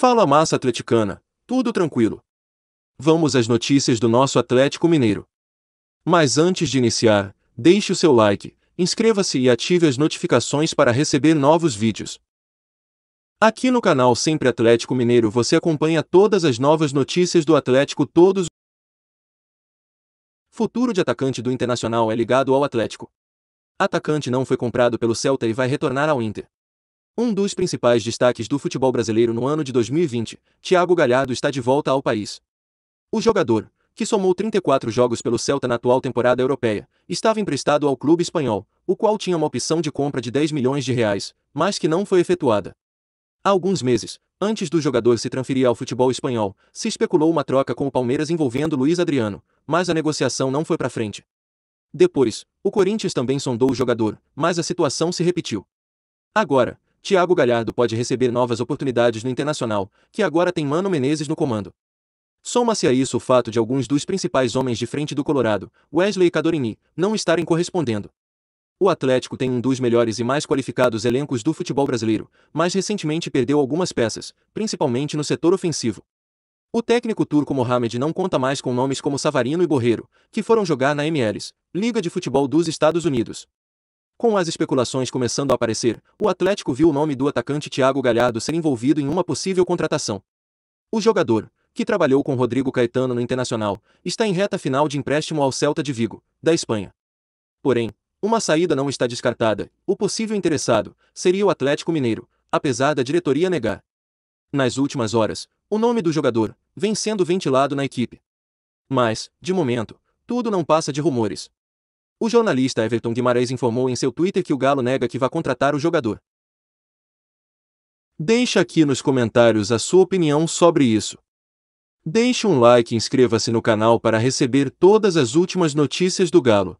Fala massa atleticana, tudo tranquilo. Vamos às notícias do nosso Atlético Mineiro. Mas antes de iniciar, deixe o seu like, inscreva-se e ative as notificações para receber novos vídeos. Aqui no canal Sempre Atlético Mineiro você acompanha todas as novas notícias do Atlético todos. Futuro de atacante do Internacional é ligado ao Atlético. Atacante não foi comprado pelo Celta e vai retornar ao Inter. Um dos principais destaques do futebol brasileiro no ano de 2020, Thiago Galhardo está de volta ao país. O jogador, que somou 34 jogos pelo Celta na atual temporada europeia, estava emprestado ao clube espanhol, o qual tinha uma opção de compra de 10 milhões de reais, mas que não foi efetuada. Há alguns meses, antes do jogador se transferir ao futebol espanhol, se especulou uma troca com o Palmeiras envolvendo Luiz Adriano, mas a negociação não foi para frente. Depois, o Corinthians também sondou o jogador, mas a situação se repetiu. Agora, Thiago Galhardo pode receber novas oportunidades no Internacional, que agora tem Mano Menezes no comando. Soma-se a isso o fato de alguns dos principais homens de frente do Colorado, Wesley e Cadorini, não estarem correspondendo. O Atlético tem um dos melhores e mais qualificados elencos do futebol brasileiro, mas recentemente perdeu algumas peças, principalmente no setor ofensivo. O técnico turco Mohamed não conta mais com nomes como Savarino e Borreiro, que foram jogar na MLS, Liga de Futebol dos Estados Unidos. Com as especulações começando a aparecer, o Atlético viu o nome do atacante Thiago Galhardo ser envolvido em uma possível contratação. O jogador, que trabalhou com Rodrigo Caetano no Internacional, está em reta final de empréstimo ao Celta de Vigo, da Espanha. Porém, uma saída não está descartada, o possível interessado seria o Atlético Mineiro, apesar da diretoria negar. Nas últimas horas, o nome do jogador vem sendo ventilado na equipe. Mas, de momento, tudo não passa de rumores. O jornalista Everton Guimarães informou em seu Twitter que o Galo nega que vá contratar o jogador. Deixe aqui nos comentários a sua opinião sobre isso. Deixe um like e inscreva-se no canal para receber todas as últimas notícias do Galo.